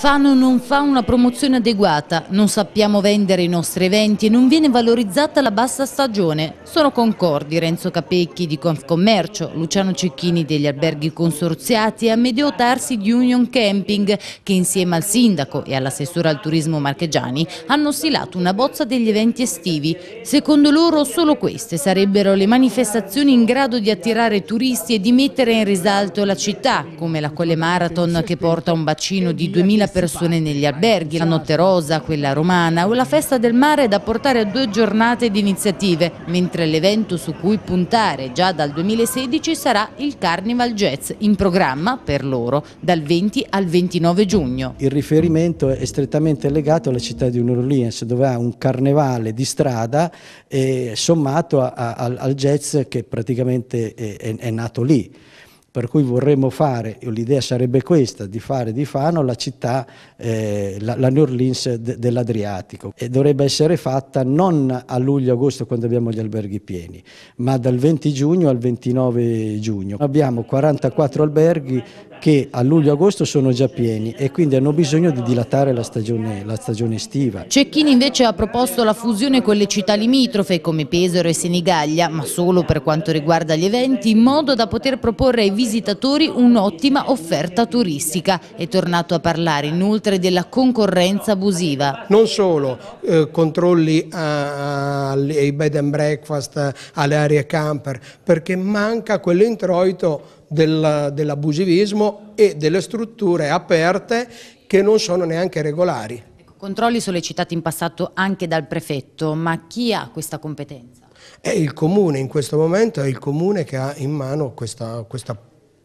Fano non fa una promozione adeguata, non sappiamo vendere i nostri eventi e non viene valorizzata la bassa stagione. Sono concordi Renzo Capecchi di Confcommercio, Luciano Cecchini degli alberghi consorziati e Amedeo Tarsi di Union Camping che insieme al sindaco e all'assessore al turismo Marchegiani hanno stilato una bozza degli eventi estivi. Secondo loro solo queste sarebbero le manifestazioni in grado di attirare turisti e di mettere in risalto la città, come la Colle Marathon che porta un bacino di 2000 persone negli alberghi, la Notte Rosa, quella romana o la Festa del Mare da portare a due giornate di iniziative, mentre l'evento su cui puntare già dal 2016 sarà il Carnival Jazz, in programma per loro dal 20 al 29 giugno. Il riferimento è strettamente legato alla città di New Orleans, dove ha un carnevale di strada eh, sommato a, a, al jazz che praticamente è, è, è nato lì per cui vorremmo fare, l'idea sarebbe questa, di fare di Fano la città, eh, la, la New Orleans de, dell'Adriatico e dovrebbe essere fatta non a luglio-agosto quando abbiamo gli alberghi pieni, ma dal 20 giugno al 29 giugno. Abbiamo 44 alberghi che a luglio-agosto sono già pieni e quindi hanno bisogno di dilatare la stagione, la stagione estiva. Cecchini invece ha proposto la fusione con le città limitrofe come Pesaro e Senigallia, ma solo per quanto riguarda gli eventi, in modo da poter proporre ai visitatori un'ottima offerta turistica. È tornato a parlare inoltre della concorrenza abusiva. Non solo eh, controlli a, a, ai bed and breakfast, alle aree camper, perché manca quell'introito dell'abusivismo e delle strutture aperte che non sono neanche regolari. Ecco, controlli sollecitati in passato anche dal prefetto, ma chi ha questa competenza? È il comune, in questo momento è il comune che ha in mano questa, questa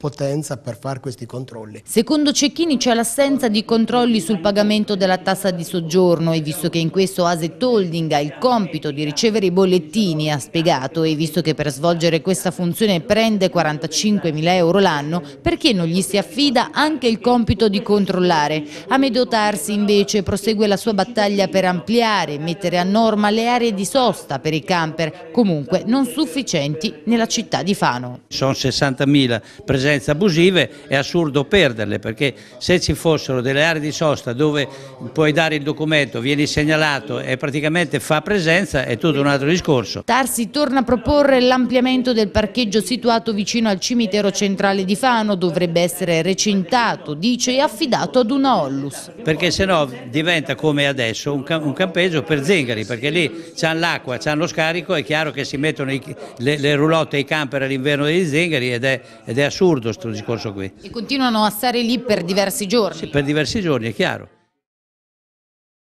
potenza per fare questi controlli. Secondo Cecchini c'è l'assenza di controlli sul pagamento della tassa di soggiorno e visto che in questo Aset Holding ha il compito di ricevere i bollettini, ha spiegato, e visto che per svolgere questa funzione prende 45 mila euro l'anno, perché non gli si affida anche il compito di controllare? A Medotarsi invece prosegue la sua battaglia per ampliare e mettere a norma le aree di sosta per i camper, comunque non sufficienti nella città di Fano. Sono 60 mila presenti presenze abusive è assurdo perderle perché se ci fossero delle aree di sosta dove puoi dare il documento, vieni segnalato e praticamente fa presenza è tutto un altro discorso. Tarsi torna a proporre l'ampliamento del parcheggio situato vicino al cimitero centrale di Fano, dovrebbe essere recintato, dice, e affidato ad una Ollus. Perché se no diventa come adesso un, un campeggio per zingari perché lì c'hanno l'acqua, c'hanno lo scarico, è chiaro che si mettono i, le, le roulotte e i camper all'inverno degli zingari ed è, ed è assurdo tutto questo discorso qui. E continuano a stare lì per diversi giorni? Sì, per diversi giorni, è chiaro.